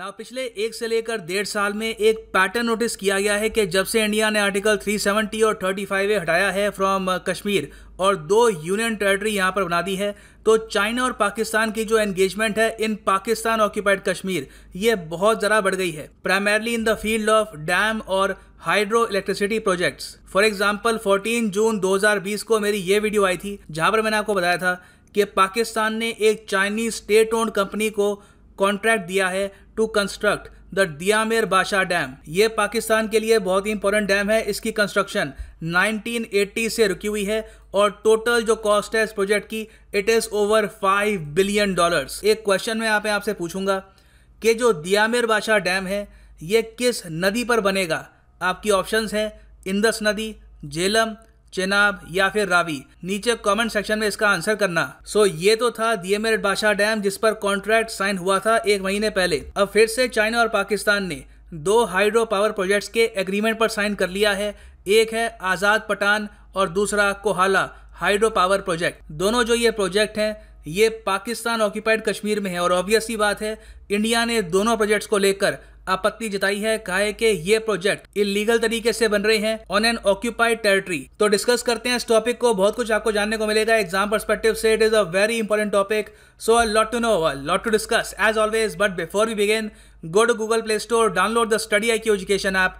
ना पिछले एक से लेकर डेढ़ साल में एक पैटर्न नोटिस किया गया है कि जब से इंडिया ने आर्टिकल 370 और 35 ए हटाया है फ्रॉम कश्मीर uh, और दो यूनियन टेरिटरी यहां पर बना दी है तो चाइना और पाकिस्तान की जो एंगेजमेंट है इन पाकिस्तान ऑक्यूपाइड कश्मीर ये बहुत ज़रा बढ़ गई है primarily in the field of dam और hydro electricity projects for example 14 June 2020 को मेरी ये वीडियो आई थी जहाँ पर मैंने आपको बताया था कि पाकिस्तान ने एक चाइनीज स्टेट ओन्ड कंपनी को कॉन्ट्रैक्ट दिया है to construct the Diamer Bhasha dam ये पाकिस्तान के लिए बहुत ही इंपॉर्टेंट डैम है इसकी कंस्ट्रक्शन 1980 से रुकी हुई है और टोटल जो कॉस्ट है इस प्रोजेक्ट की it is over five billion dollars एक क्वेश्चन में आप आपसे पूछूंगा कि जो दियामेर बाशा डैम है ये किस नदी पर बनेगा आपकी ऑप्शंस हैं इंदस नदी झेलम चेनाब या फिर रावी नीचे कमेंट सेक्शन में इसका आंसर करना सो so, ये तो था दिए बादशाह डैम जिस पर कॉन्ट्रैक्ट साइन हुआ था एक महीने पहले अब फिर से चाइना और पाकिस्तान ने दो हाइड्रो पावर प्रोजेक्ट्स के एग्रीमेंट पर साइन कर लिया है एक है आज़ाद पठान और दूसरा कोहाला हाइड्रो पावर प्रोजेक्ट दोनों जो ये प्रोजेक्ट हैं ये पाकिस्तान ऑक्यूपाइड कश्मीर में है और ऑब्वियसली बात है इंडिया ने दोनों प्रोजेक्ट्स को लेकर आपत्ति जताई है कहा है कि ये प्रोजेक्ट इलीगल तरीके से बन रहे हैं ऑन एन ऑक्यूपाइड टेरिटरी तो डिस्कस करते हैं इस टॉपिक को बहुत कुछ आपको जानने को मिलेगा एग्जाम परस्पेक्टिव से it is a very important topic so a lot to know a lot to discuss as always but before you begin go to Google Play Store download the study I Q education app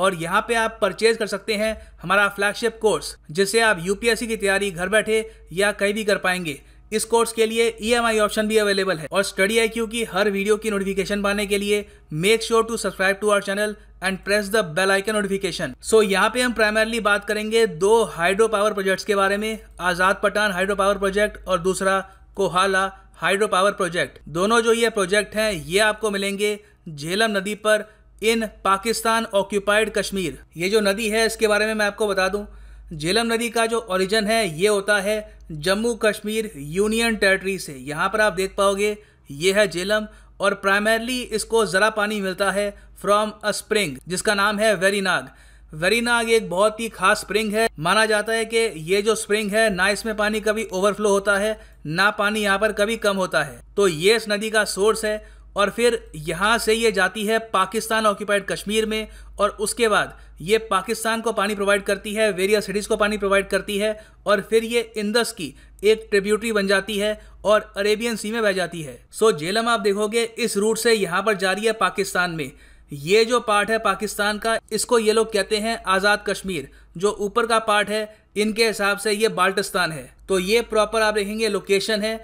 और यहाँ पे आप purchase कर सकते हैं हमारा flagship course जिसे आप यूपीएससी की तैयारी घर बैठे या कहीं भी कर पाएंगे इस कोर्स के लिए ई e ऑप्शन भी अवेलेबल है और स्टडी आई की हर वीडियो की नोटिफिकेशन पाने के लिए make sure to subscribe to our channel and press the bell icon notification so यहाँ पे हम प्राइमरली बात करेंगे दो हाइड्रो पावर प्रोजेक्ट्स के बारे में Azad Pattan hydro power project और दूसरा कोहाला हाइड्रो पावर प्रोजेक्ट दोनों जो ये प्रोजेक्ट हैं ये आपको मिलेंगे झेलम नदी पर इन पाकिस्तान ऑक्यूपाइड कश्मीर ये जो नदी है इसके बारे में मैं आपको बता दूं झेलम नदी का जो ओरिजिन है ये होता है जम्मू कश्मीर यूनियन टेरिटरी से यहाँ पर आप देख पाओगे ये है जेलम और प्राइमरली इसको ज़रा पानी मिलता है फ्रॉम अ स्प्रिंग जिसका नाम है वेरीनाग वेरीनाग एक बहुत ही खास स्प्रिंग है माना जाता है कि ये जो स्प्रिंग है ना इसमें पानी कभी ओवरफ्लो होता है ना पानी यहाँ पर कभी कम होता है तो ये इस नदी का सोर्स है और फिर यहाँ से ये जाती है पाकिस्तान ऑक्यूपाइड कश्मीर में और उसके बाद ये पाकिस्तान को पानी प्रोवाइड करती है वेरियस सिटीज़ को पानी प्रोवाइड करती है और फिर ये इंदस की एक ट्रिब्यूटरी बन जाती है और अरेबियन सी में बह जाती है सो जेलम आप देखोगे इस रूट से यहाँ पर जा रही है पाकिस्तान में ये जो पार्ट है पाकिस्तान का इसको ये लोग कहते हैं आज़ाद कश्मीर जो ऊपर का पार्ट है इनके हिसाब से ये बाल्टिस्तान है तो ये प्रॉपर आप देखेंगे लोकेशन है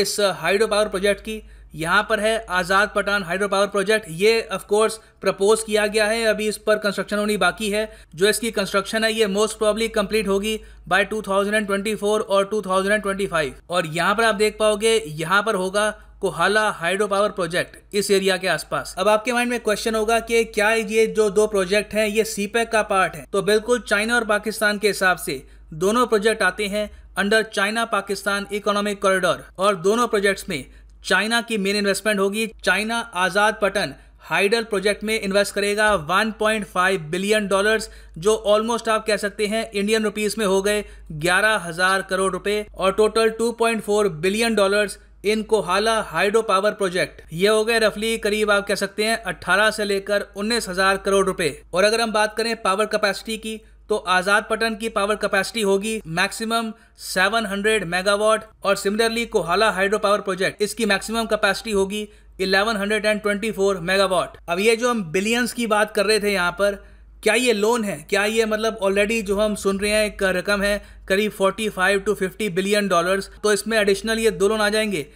इस हाइड्रो पावर प्रोजेक्ट की यहाँ पर है Azad Pattan hydro power project ये ऑफकोर्स प्रपोज किया गया है अभी इस पर कंस्ट्रक्शन होनी बाकी है जो इसकी कंस्ट्रक्शन है ये मोस्ट प्रॉब्ली कंप्लीट होगी बाय 2024 और 2025 और यहाँ पर आप देख पाओगे यहाँ पर होगा कोहाला हाइड्रो पावर प्रोजेक्ट इस एरिया के आसपास अब आपके माइंड में क्वेश्चन होगा कि क्या ये जो दो प्रोजेक्ट हैं ये सीपेक e का पार्ट है तो बिल्कुल चाइना और पाकिस्तान के हिसाब से दोनों प्रोजेक्ट आते हैं under China Pakistan economic corridor और दोनों प्रोजेक्ट्स में चाइना की मेन इन्वेस्टमेंट होगी China Azad Pattan hydel project में इन्वेस्ट करेगा 1.5 बिलियन डॉलर्स जो ऑलमोस्ट आप कह सकते हैं इंडियन रुपीस में हो गए ग्यारह हजार करोड़ रुपए और total 2.4 billion dollars in Kohala hydro power project ये हो गए रफली करीब आप कह सकते हैं 18 से लेकर उन्नीस हजार करोड़ रुपए और अगर हम बात करें पावर कैपेसिटी की तो आज़ाद पटन की पावर कैपेसिटी होगी मैक्सिमम 700 मेगावाट और similarly Kohala hydro power project इसकी मैक्सिमम कैपेसिटी होगी 1124 मेगावाट अब ये जो हम बिलियंस की बात कर रहे थे यहाँ पर क्या ये लोन है क्या ये मतलब ऑलरेडी जो हम सुन रहे हैं एक रकम है करीब 45 टू 50 बिलियन डॉलर्स तो इसमें एडिशनल ये दो लोन आ जाएंगे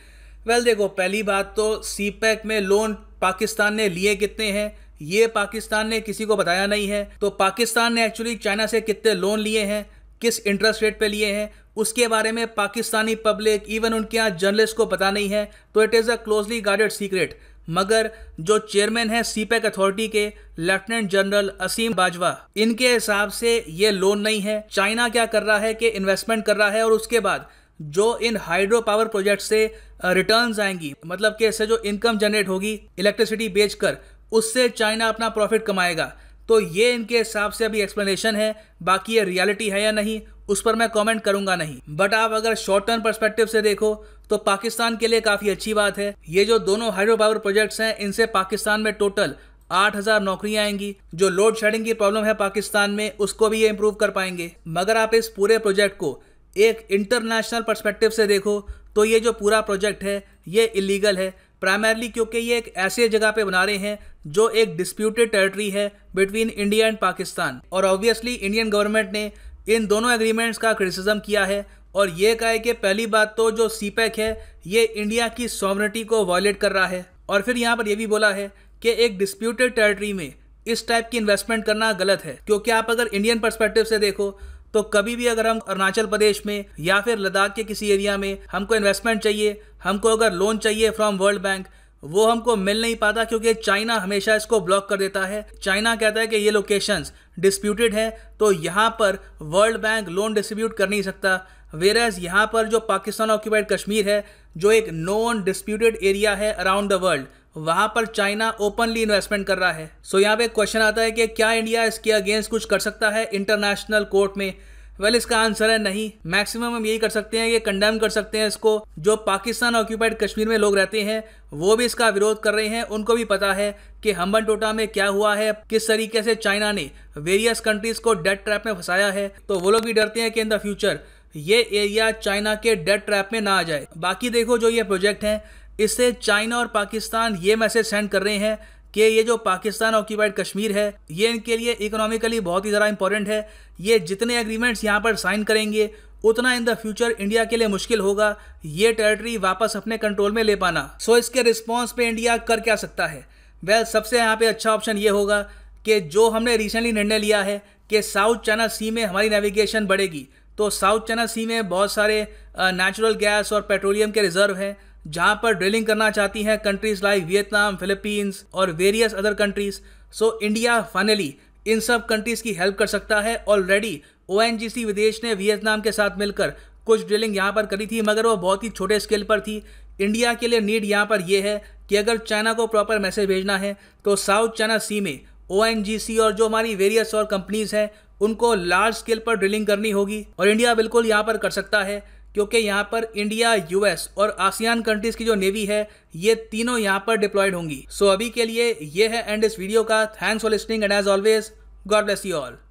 वेल well, देखो पहली बात तो CPEC e e e में लोन पाकिस्तान ने लिए कितने हैं ये पाकिस्तान ने किसी को बताया नहीं है तो पाकिस्तान ने एक्चुअली चाइना से कितने लोन लिए हैं किस इंटरेस्ट रेट पे लिए हैं उसके बारे में पाकिस्तानी पब्लिक इवन उनके यहाँ जर्नलिस्ट को पता नहीं है तो it is a closely guarded secret मगर जो चेयरमैन सी पैक अथॉरिटी के लेफ्टिनेंट जनरल असीम बाजवा इनके हिसाब से ये लोन नहीं है चाइना क्या कर रहा है कि इन्वेस्टमेंट कर रहा है और उसके बाद जो इन हाइड्रो पावर प्रोजेक्ट से रिटर्न्स uh, आएंगी मतलब कि इससे जो इनकम जनरेट होगी इलेक्ट्रिसिटी बेचकर उससे चाइना अपना प्रॉफिट कमाएगा तो ये इनके हिसाब से अभी एक्सप्लेनेशन है बाकी ये रियलिटी है या नहीं उस पर मैं कमेंट करूंगा नहीं बट आप अगर शॉर्ट टर्म परस्पेक्टिव से देखो तो पाकिस्तान के लिए काफ़ी अच्छी बात है ये जो दोनों हाइड्रो पावर प्रोजेक्ट्स हैं इनसे पाकिस्तान में टोटल 8000 नौकरियां आएंगी जो लोड शेडिंग की प्रॉब्लम है पाकिस्तान में उसको भी ये इम्प्रूव कर पाएंगे मगर आप इस पूरे प्रोजेक्ट को एक इंटरनेशनल परस्पेक्टिव से देखो तो ये जो पूरा प्रोजेक्ट है ये इलीगल है प्राइमरली क्योंकि ये एक ऐसे जगह पे बना रहे हैं जो एक डिस्प्यूटेड टेरिटरी है बिटवीन इंडिया एंड पाकिस्तान और ऑब्वियसली इंडियन गवर्नमेंट ने इन दोनों एग्रीमेंट्स का क्रिटिसिज्म किया है और ये कहा है कि पहली बात तो जो सी e है ये इंडिया की सॉवरिटी को वायलेट कर रहा है और फिर यहाँ पर यह भी बोला है कि एक डिस्प्यूटेड टेरिटरी में इस टाइप की इन्वेस्टमेंट करना गलत है क्योंकि आप अगर इंडियन परस्पेक्टिव से देखो तो कभी भी अगर हम अरुणाचल प्रदेश में या फिर लद्दाख के किसी एरिया में हमको इन्वेस्टमेंट चाहिए हमको अगर लोन चाहिए फ्रॉम वर्ल्ड बैंक वो हमको मिल नहीं पाता क्योंकि चाइना हमेशा इसको ब्लॉक कर देता है चाइना कहता है कि ये लोकेशंस डिस्प्यूटेड है तो यहाँ पर वर्ल्ड बैंक लोन डिस्ट्रीब्यूट कर नहीं सकता वेर एज यहाँ पर जो पाकिस्तान ऑक्यूपाइड कश्मीर है जो एक नॉन डिस्प्यूटेड एरिया है अराउंड द वर्ल्ड वहां पर चाइना ओपनली इन्वेस्टमेंट कर रहा है सो so यहाँ पे क्वेश्चन आता है कि क्या इंडिया इसके अगेंस्ट कुछ कर सकता है इंटरनेशनल कोर्ट में वेल इसका आंसर है नहीं मैक्सिमम हम यही कर सकते हैं ये कंडेम कर सकते हैं इसको जो पाकिस्तान ऑक्यूपाइड कश्मीर में लोग रहते हैं वो भी इसका विरोध कर रहे हैं उनको भी पता है कि हम्बन टोटा में क्या हुआ है किस तरीके से चाइना ने वेरियस कंट्रीज को डेड ट्रैप में फंसाया है तो वो लोग भी डरते हैं कि इन द फ्यूचर ये एरिया चाइना के डेड ट्रैप में ना आ जाए बाकी देखो जो ये प्रोजेक्ट है इससे चाइना और पाकिस्तान ये मैसेज सेंड कर रहे हैं कि ये जो पाकिस्तान ऑक्यूपाइड कश्मीर है ये इनके लिए इकोनॉमिकली बहुत ही ज़्यादा इंपॉर्टेंट है ये जितने एग्रीमेंट्स यहाँ पर साइन करेंगे उतना इन द फ्यूचर इंडिया के लिए मुश्किल होगा ये टेरिटरी वापस अपने कंट्रोल में ले पाना सो इसके रिस्पॉन्स पे इंडिया कर क्या सकता है वेल well, सबसे यहाँ पे अच्छा ऑप्शन ये होगा कि जो हमने रिसेंटली निर्णय लिया है कि साउथ चाइना सी में हमारी नेविगेशन बढ़ेगी तो साउथ चाइना सी में बहुत सारे नेचुरल गैस और पेट्रोलियम के रिजर्व हैं जहां पर ड्रिलिंग करना चाहती हैं कंट्रीज लाइक वियतनाम फिलीपींस और various other countries so India finally इन सब कंट्रीज की हेल्प कर सकता है ऑलरेडी ओ विदेश ने वियतनाम के साथ मिलकर कुछ ड्रिलिंग यहाँ पर करी थी मगर वो बहुत ही छोटे स्केल पर थी इंडिया के लिए नीड यहाँ पर यह है कि अगर चाइना को प्रॉपर मैसेज भेजना है तो साउथ चाइना सी में ओ और जो हमारी वेरियस और कंपनीज हैं उनको लार्ज स्केल पर ड्रिलिंग करनी होगी और इंडिया बिल्कुल यहाँ पर कर सकता है क्योंकि यहाँ पर इंडिया यूएस और आसियान कंट्रीज की जो नेवी है ये तीनों यहाँ पर डिप्लॉयड होंगी सो so अभी के लिए ये है एंड इस वीडियो का thanks for listening and as always God bless you all